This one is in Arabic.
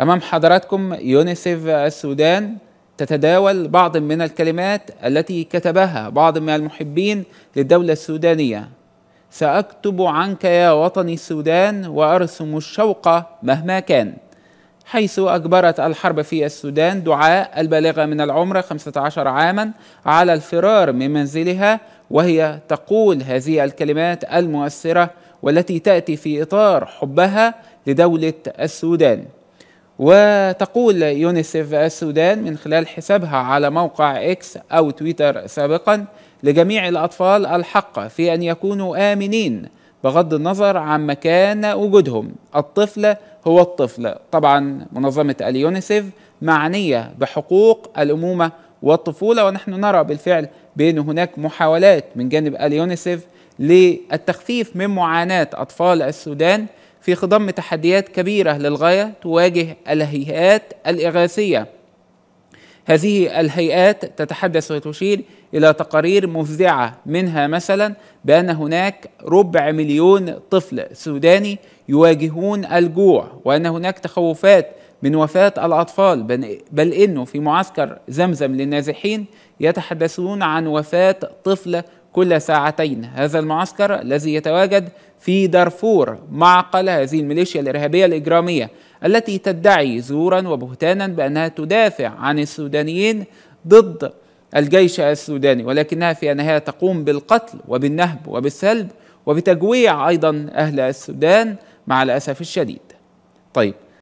أمام حضراتكم يونيسيف السودان تتداول بعض من الكلمات التي كتبها بعض من المحبين للدولة السودانية سأكتب عنك يا وطني السودان وأرسم الشوق مهما كان حيث أجبرت الحرب في السودان دعاء البالغة من العمر 15 عاما على الفرار من منزلها وهي تقول هذه الكلمات المؤثرة والتي تأتي في إطار حبها لدولة السودان وتقول يونيسيف السودان من خلال حسابها على موقع اكس او تويتر سابقا لجميع الاطفال الحق في ان يكونوا امنين بغض النظر عن مكان وجودهم الطفل هو الطفل طبعا منظمه اليونيسيف معنيه بحقوق الامومه والطفوله ونحن نرى بالفعل بان هناك محاولات من جانب اليونيسيف للتخفيف من معاناه اطفال السودان في خضم تحديات كبيرة للغاية تواجه الهيئات الإغاثية هذه الهيئات تتحدث وتشير إلى تقارير مفزعة منها مثلا بأن هناك ربع مليون طفل سوداني يواجهون الجوع وأن هناك تخوفات من وفاة الأطفال بل إنه في معسكر زمزم للنازحين يتحدثون عن وفاة طفل كل ساعتين هذا المعسكر الذي يتواجد في دارفور معقل هذه الميليشيا الإرهابية الإجرامية التي تدعي زورا وبهتانا بأنها تدافع عن السودانيين ضد الجيش السوداني ولكنها في أنها تقوم بالقتل وبالنهب وبالسلب وبتجويع أيضا أهل السودان مع الأسف الشديد طيب